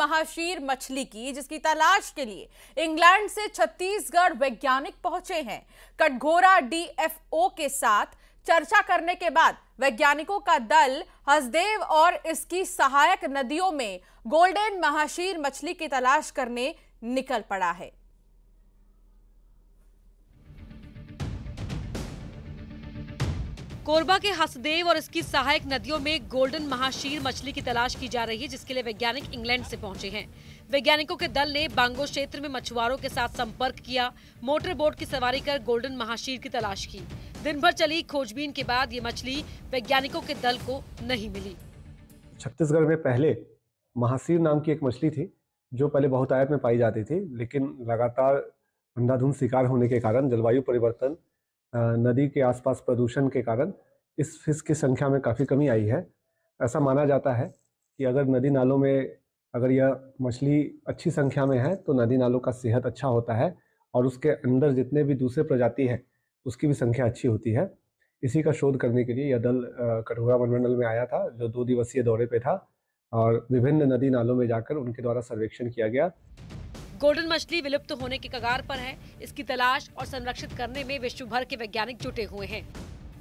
महाशीर मछली की जिसकी तलाश के लिए इंग्लैंड से छत्तीसगढ़ वैज्ञानिक पहुंचे हैं कटघोरा डीएफओ के साथ चर्चा करने के बाद वैज्ञानिकों का दल हसदेव और इसकी सहायक नदियों में गोल्डन महाशीर मछली की तलाश करने निकल पड़ा है कोरबा के हसदेव और इसकी सहायक नदियों में गोल्डन महाशीर मछली की तलाश की जा रही है जिसके लिए वैज्ञानिक इंग्लैंड से पहुंचे हैं वैज्ञानिकों के दल ने बांगो क्षेत्र में मछुआरों के साथ संपर्क किया मोटर बोट की सवारी कर गोल्डन महाशीर की तलाश की दिन भर चली खोजबीन के बाद ये मछली वैज्ञानिकों के दल को नहीं मिली छत्तीसगढ़ में पहले महाशीर नाम की एक मछली थी जो पहले बहुत आयत में पाई जाती थी लेकिन लगातार अंधाधुंध शिकार होने के कारण जलवायु परिवर्तन नदी के आसपास प्रदूषण के कारण इस फिश की संख्या में काफ़ी कमी आई है ऐसा माना जाता है कि अगर नदी नालों में अगर यह मछली अच्छी संख्या में है तो नदी नालों का सेहत अच्छा होता है और उसके अंदर जितने भी दूसरे प्रजाति हैं उसकी भी संख्या अच्छी होती है इसी का शोध करने के लिए यह दल कठुआ वनमंडल में आया था जो दो दिवसीय दौरे पे था और विभिन्न नदी नालों में जाकर उनके द्वारा सर्वेक्षण किया गया गोल्डन मछली विलुप्त होने के कगार पर है इसकी तलाश और संरक्षित करने में विश्व भर के वैज्ञानिक जुटे हुए हैं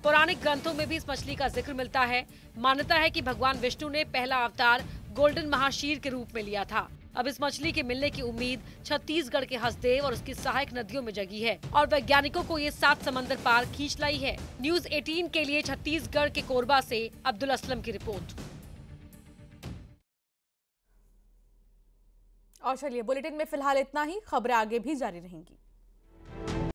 पौराणिक ग्रंथों में भी इस मछली का जिक्र मिलता है मान्यता है कि भगवान विष्णु ने पहला अवतार गोल्डन महाशीर के रूप में लिया था अब इस मछली के मिलने की उम्मीद छत्तीसगढ़ के हसदेव और उसकी सहायक नदियों में जगी है और वैज्ञानिकों को ये सात समंदर पार खींच लाई है न्यूज 18 के लिए छत्तीसगढ़ के कोरबा से अब्दुल असलम की रिपोर्ट और चलिए बुलेटिन में फिलहाल इतना ही खबरें आगे भी जारी रहेंगी